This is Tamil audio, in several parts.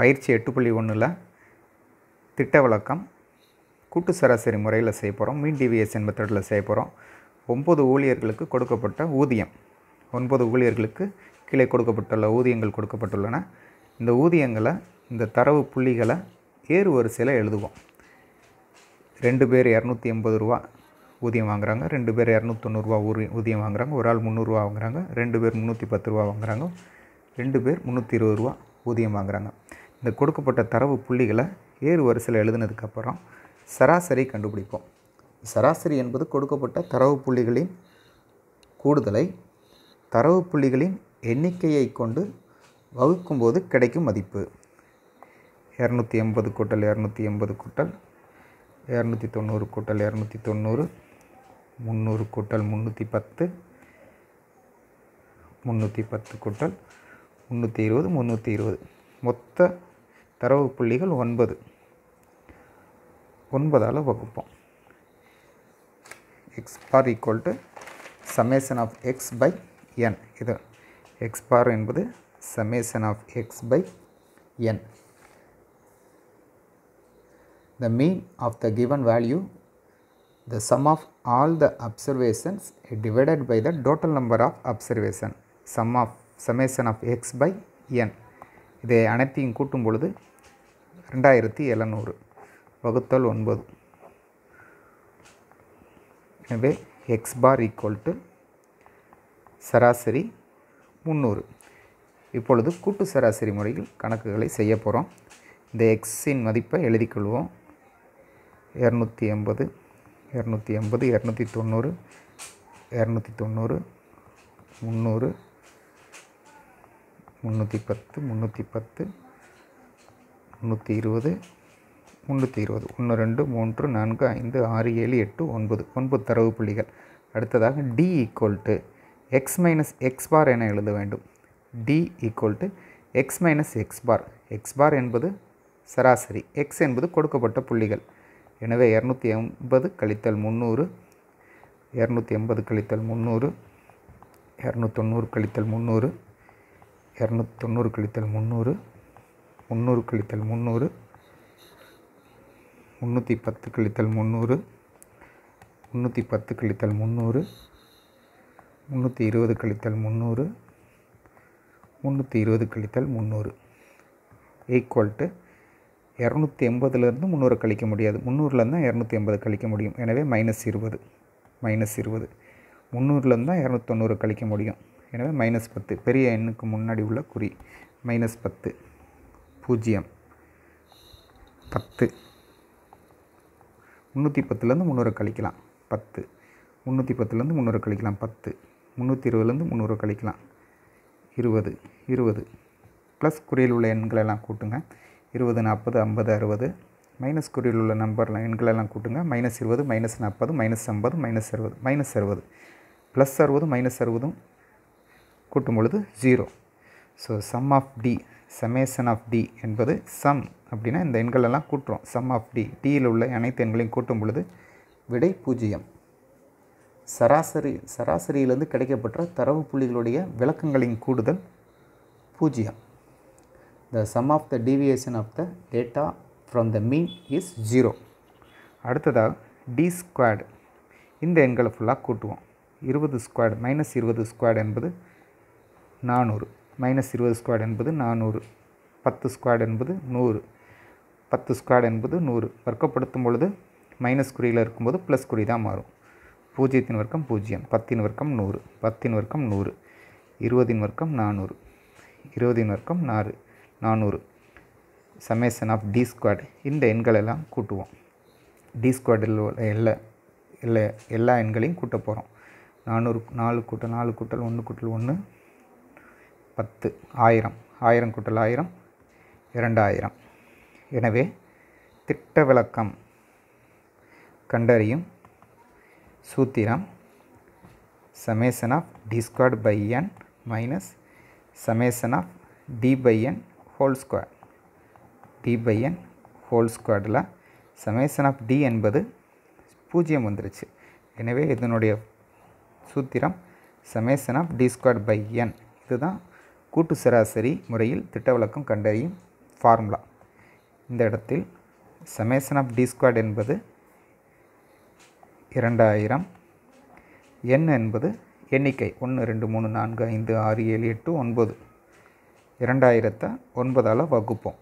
பயிற்சி எட்டு புள்ளி ஒன்றில் திட்ட விளக்கம் கூட்டு சராசரி முறையில் செய்ய போகிறோம் மீன் டிவிஎஸ்என் மெத்தடில் செய்ய போகிறோம் ஒம்பது ஊழியர்களுக்கு கொடுக்கப்பட்ட ஊதியம் ஒன்பது ஊழியர்களுக்கு கீழே கொடுக்கப்பட்டுள்ள ஊதியங்கள் கொடுக்கப்பட்டுள்ளன இந்த ஊதியங்களை இந்த தரவு புள்ளிகளை ஏறு வரிசையில் எழுதுவோம் ரெண்டு பேர் இரநூத்தி எண்பது ரூபா ஊதியம் வாங்குறாங்க ரெண்டு பேர் இரநூத்தொண்ணூறுவா ஊதி ஊதியம் வாங்குறாங்க ஒரு ஆள் முந்நூறுரூவா வாங்குறாங்க ரெண்டு பேர் முந்நூற்றி பத்து ரூபா வாங்குறாங்க ரெண்டு பேர் முந்நூற்றி இருபது ரூபா ஊதியம் வாங்குறாங்க இந்த கொடுக்கப்பட்ட தரவு புள்ளிகளை ஏறு வரிசையில் எழுதினதுக்கப்புறம் சராசரி கண்டுபிடிப்போம் சராசரி என்பது கொடுக்கப்பட்ட தரவு புள்ளிகளின் கூடுதலை தரவு புள்ளிகளின் எண்ணிக்கையை கொண்டு வகுக்கும்போது கிடைக்கும் மதிப்பு இரநூத்தி எண்பது கூட்டல் இரநூத்தி எண்பது கூட்டல் இரநூத்தி தொண்ணூறு கூட்டல் இரநூத்தி தொண்ணூறு முந்நூறு கூட்டல் முந்நூற்றி பத்து முந்நூற்றி பத்து கூட்டல் முந்நூற்றி இருபது முந்நூற்றி இருபது மொத்த தரவு புள்ளிகள் ஒன்பது ஒன்பதால் வகுப்போம் x bar equal to summation of x by n இது எக்ஸ் பார் என்பது summation of x by n the mean of the given value the sum of all the observations divided by the total number of observation sum of summation of x by n இதை அனைத்தையும் கூட்டும் பொழுது ரெண்டாயிரத்தி எழுநூறு வகுத்தல் ஒன்பது எனவே எக்ஸ் பார் ஈக்குவல் டு சராசரி முந்நூறு இப்பொழுது கூட்டு சராசரி முறையில் கணக்குகளை செய்ய போகிறோம் இந்த எக்ஸின் மதிப்பை எழுதிக்கொள்வோம் இரநூத்தி எண்பது இரநூத்தி எண்பது இரநூத்தி தொண்ணூறு இரநூத்தி தொண்ணூறு முந்நூறு முந்நூற்றி பத்து முந்நூற்றி பத்து முந்நூற்றி இருபது முந்நூற்றி இருபது ஒன்று ரெண்டு மூன்று நான்கு ஐந்து ஆறு ஏழு எட்டு ஒன்பது ஒன்பது தரவு புள்ளிகள் அடுத்ததாக d equal to x minus x bar என எழுத வேண்டும் d equal to x minus x bar x bar என்பது சராசரி எக்ஸ் என்பது கொடுக்கப்பட்ட புள்ளிகள் எனவே இரநூத்தி எண்பது கழித்தல் முந்நூறு இரநூத்தி எண்பது கழித்தல் முந்நூறு இரநூத்தொண்ணூறு கழித்தல் முந்நூறு இரநூத்தொண்ணூறு கழித்தல் முந்நூறு முந்நூறு கழித்தல் முந்நூறு முந்நூற்றி பத்து கழித்தல் முந்நூறு முந்நூற்றி பத்து கழித்தல் முந்நூறு முந்நூற்றி இருபது கழித்தல் முந்நூறு முந்நூற்றி இருபது கழித்தல் முந்நூறு ஈக்குவல் டு இரநூத்தி எண்பதுலேருந்து முந்நூறு கழிக்க முடியாது முந்நூறுலேருந்து தான் இரநூத்தி எண்பது கழிக்க முடியும் எனவே மைனஸ் இருபது மைனஸ் இருபது முந்நூறுலேருந்து தான் இரநூத்தொண்ணூறு கழிக்க முடியும் எனவே மைனஸ் பத்து பெரிய எண்ணுக்கு முன்னாடி உள்ள குறி மைனஸ் பத்து பூஜ்ஜியம் பத்து முந்நூற்றி பத்துலேருந்து முந்நூறு கழிக்கலாம் பத்து முந்நூற்றி பத்துலேருந்து முந்நூறு கழிக்கலாம் பத்து முந்நூற்றி இருபதுலேருந்து முந்நூறு கழிக்கலாம் இருபது இருபது ப்ளஸ் குறியில் உள்ள எண்களெல்லாம் கூட்டுங்க இருபது நாற்பது ஐம்பது அறுபது மைனஸ் குறியில் உள்ள நம்பர் எண்களெல்லாம் கூட்டுங்க மைனஸ் இருபது மைனஸ் நாற்பது மைனஸ் ஐம்பது மைனஸ் அறுபது மைனஸ் அறுபது ப்ளஸ் அறுபது மைனஸ் அறுபதும் கூட்டும் பொழுது zero so sum of d summation of d என்பது சம் அப்படின்னா இந்த எண்களெல்லாம் கூட்டுறோம் சம் ஆஃப் டி டியில் உள்ள அனைத்து எண்களையும் கூட்டும் பொழுது விடை பூஜ்ஜியம் சராசரி சராசரியிலிருந்து கிடைக்கப்பட்ட தரவு புள்ளிகளுடைய விளக்கங்களின் கூடுதல் பூஜ்ஜியம் the sum of the deviation of the data from the mean is zero அடுத்ததாக டி ஸ்கொயர்டு இந்த எண்களை ஃபுல்லாக கூட்டுவோம் இருபது ஸ்கொயர்டு மைனஸ் இருபது ஸ்கொயர்டு என்பது நானூறு மைனஸ் இருபது ஸ்குவாட் என்பது நானூறு பத்து ஸ்குவாட் என்பது நூறு பத்து ஸ்குவாட் என்பது நூறு வர்க்கப்படுத்தும் பொழுது மைனஸ் குறியில் இருக்கும்போது ப்ளஸ் குறி தான் மாறும் பூஜ்ஜியத்தின் வர்க்கம் பூஜ்ஜியம் பத்தின் வர்க்கம் நூறு பத்தின் வர்க்கம் நூறு இருபதின் வர்க்கம் நானூறு இருபதின் வர்க்கம் நாறு நானூறு சமேசன் ஆஃப் டி ஸ்குவாட் இந்த எண்களெல்லாம் கூட்டுவோம் டி ஸ்குவாடில் எல்லா எல்லா எல்லா எண்களையும் கூட்ட போகிறோம் நானூறு நாலு கூட்டல் நாலு கூட்டல் ஒன்று கூட்டல் ஒன்று பத்து ஆயிரம் ஆயிரம் கூட்டல் ஆயிரம் இரண்டாயிரம் எனவே திட்ட விளக்கம் கண்டறியும் சூத்திரம் summation of d squared by n minus summation of d by n whole square d by n whole ஸ்கொயர்டில் சமேசன் ஆஃப் டி என்பது பூஜ்ஜியம் வந்துருச்சு எனவே இதனுடைய சூத்திரம் summation of d square by n இதுதான் கூட்டு சராசரி முறையில் திட்ட விளக்கம் கண்டறியும் ஃபார்முலா இந்த இடத்தில் சமேசன் ஆஃப் டி ஸ்குவாட் என்பது இரண்டாயிரம் எண் என்பது எண்ணிக்கை ஒன்று ரெண்டு மூணு நான்கு ஐந்து ஆறு ஏழு எட்டு ஒன்பது இரண்டாயிரத்தை ஒன்பதால் வகுப்போம்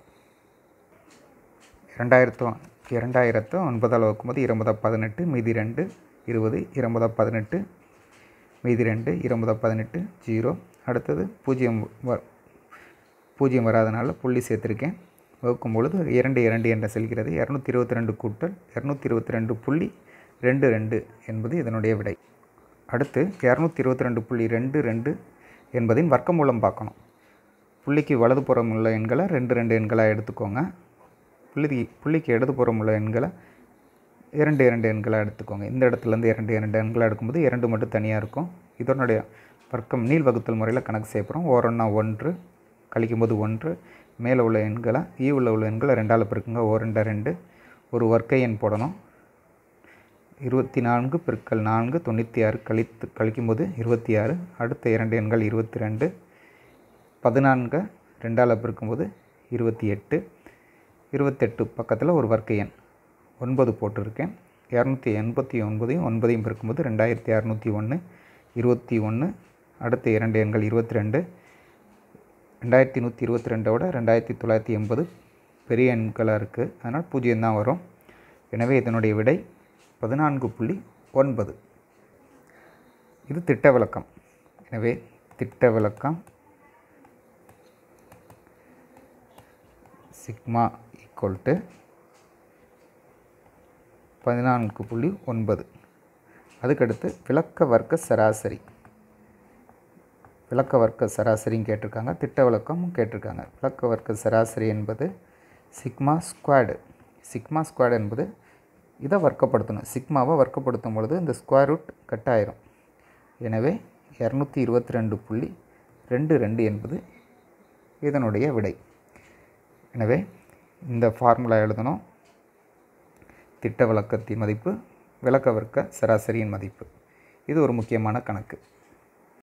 இரண்டாயிரத்து இரண்டாயிரத்து ஒன்பதால் வகுக்கும்போது இருபதா பதினெட்டு மீதி ரெண்டு இருபது இருபதா பதினெட்டு மீதி ரெண்டு இருபதா பதினெட்டு ஜீரோ அடுத்தது பூஜ்ஜியம் வ பூஜ்ஜியம் வராதனால புள்ளி சேர்த்துருக்கேன் வகுக்கும் பொழுது இரண்டு இரண்டு என்ற செல்கிறது இரநூத்தி இருபத்தி ரெண்டு கூட்டல் இரநூத்தி இருபத்தி ரெண்டு புள்ளி ரெண்டு ரெண்டு என்பது இதனுடைய விடை அடுத்து இரநூத்தி இருபத்தி ரெண்டு புள்ளி ரெண்டு ரெண்டு என்பதின் மூலம் பார்க்கணும் புள்ளிக்கு வலதுபுறம் உள்ள எண்களை ரெண்டு ரெண்டு எண்களாக எடுத்துக்கோங்க புள்ளி புள்ளிக்கு இடதுபுறம் உள்ள எண்களை இரண்டு இரண்டு எண்களாக எடுத்துக்கோங்க இந்த இடத்துலேருந்து இரண்டு இரண்டு எண்களாக எடுக்கும்போது இரண்டு மட்டும் தனியாக இருக்கும் இதனுடைய வர்க்கம் நீள் வகுத்தல் முறையில் கணக்கு செய்ய போகிறோம் ஓரொன்னா ஒன்று கழிக்கும்போது ஒன்று மேலே உள்ள எண்களை ஈ உள்ள உள்ள எண்களை ரெண்டால் பெருக்குங்க ஓ ரெண்டா ரெண்டு ஒரு வர்க்க எண் போடணும் இருபத்தி நான்கு பெருக்கள் நான்கு தொண்ணூற்றி ஆறு கழித்து கழிக்கும்போது இருபத்தி ஆறு அடுத்த இரண்டு எண்கள் இருபத்தி ரெண்டு பதினான்கு ரெண்டால் பெருக்கும்போது இருபத்தி எட்டு இருபத்தெட்டு பக்கத்தில் ஒரு வர்க்க எண் ஒன்பது போட்டிருக்கேன் இரநூத்தி எண்பத்தி ஒன்பதையும் ஒன்பதையும் பெருக்கும்போது ரெண்டாயிரத்தி இரநூத்தி ஒன்று இருபத்தி ஒன்று அடுத்த இரண்டு எண்கள் இருபத்தி ரெண்டு ரெண்டாயிரத்தி நூற்றி இருபத்தி ரெண்டோட ரெண்டாயிரத்தி தொள்ளாயிரத்தி எண்பது பெரிய எண்களாக இருக்குது அதனால் பூஜ்ஜியம் தான் வரும் எனவே இதனுடைய விடை பதினான்கு புள்ளி ஒன்பது இது திட்ட விளக்கம் எனவே திட்ட விளக்கம் சிக்மா ஈக்குவல் டு பதினான்கு புள்ளி ஒன்பது அதுக்கடுத்து விளக்க வர்க்க சராசரி விளக்க வர்க்க சராசரியும் கேட்டிருக்காங்க திட்ட விளக்கமும் கேட்டிருக்காங்க விளக்க வர்க்க சராசரி என்பது சிக்மா ஸ்குவாடு சிக்மா ஸ்குவாடு என்பது இதை வர்க்கப்படுத்தணும் சிக்மாவை வர்க்கப்படுத்தும் பொழுது இந்த ஸ்கொயர் ரூட் கட் ஆயிரும் எனவே இரநூத்தி இருபத்தி ரெண்டு புள்ளி ரெண்டு ரெண்டு என்பது இதனுடைய விடை எனவே இந்த ஃபார்முலா எழுதணும் திட்ட விளக்கத்தின் மதிப்பு விளக்க வர்க்க சராசரியின் மதிப்பு இது ஒரு முக்கியமான கணக்கு